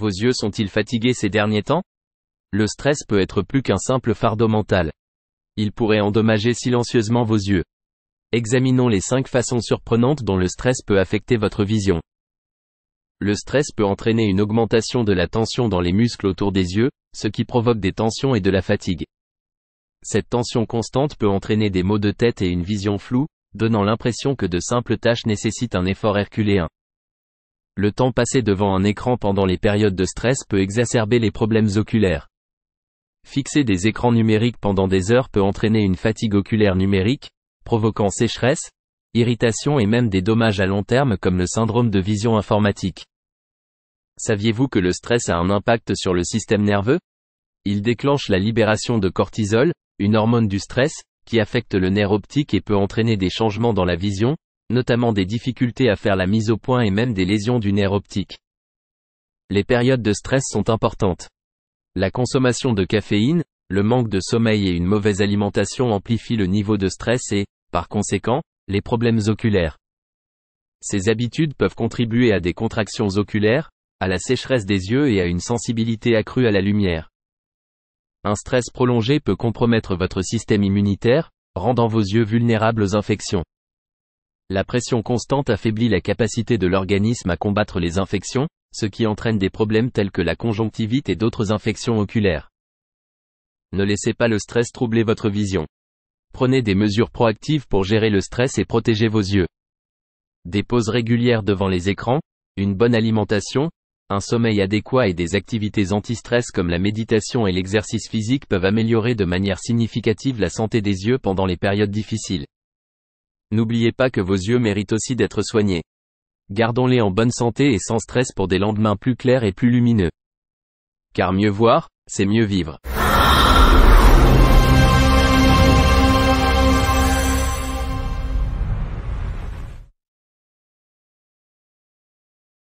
Vos yeux sont-ils fatigués ces derniers temps Le stress peut être plus qu'un simple fardeau mental. Il pourrait endommager silencieusement vos yeux. Examinons les 5 façons surprenantes dont le stress peut affecter votre vision. Le stress peut entraîner une augmentation de la tension dans les muscles autour des yeux, ce qui provoque des tensions et de la fatigue. Cette tension constante peut entraîner des maux de tête et une vision floue, donnant l'impression que de simples tâches nécessitent un effort herculéen le temps passé devant un écran pendant les périodes de stress peut exacerber les problèmes oculaires. Fixer des écrans numériques pendant des heures peut entraîner une fatigue oculaire numérique, provoquant sécheresse, irritation et même des dommages à long terme comme le syndrome de vision informatique. Saviez-vous que le stress a un impact sur le système nerveux Il déclenche la libération de cortisol, une hormone du stress, qui affecte le nerf optique et peut entraîner des changements dans la vision, notamment des difficultés à faire la mise au point et même des lésions du nerf optique. Les périodes de stress sont importantes. La consommation de caféine, le manque de sommeil et une mauvaise alimentation amplifient le niveau de stress et, par conséquent, les problèmes oculaires. Ces habitudes peuvent contribuer à des contractions oculaires, à la sécheresse des yeux et à une sensibilité accrue à la lumière. Un stress prolongé peut compromettre votre système immunitaire, rendant vos yeux vulnérables aux infections. La pression constante affaiblit la capacité de l'organisme à combattre les infections, ce qui entraîne des problèmes tels que la conjonctivite et d'autres infections oculaires. Ne laissez pas le stress troubler votre vision. Prenez des mesures proactives pour gérer le stress et protéger vos yeux. Des pauses régulières devant les écrans, une bonne alimentation, un sommeil adéquat et des activités anti-stress comme la méditation et l'exercice physique peuvent améliorer de manière significative la santé des yeux pendant les périodes difficiles. N'oubliez pas que vos yeux méritent aussi d'être soignés. Gardons-les en bonne santé et sans stress pour des lendemains plus clairs et plus lumineux. Car mieux voir, c'est mieux vivre.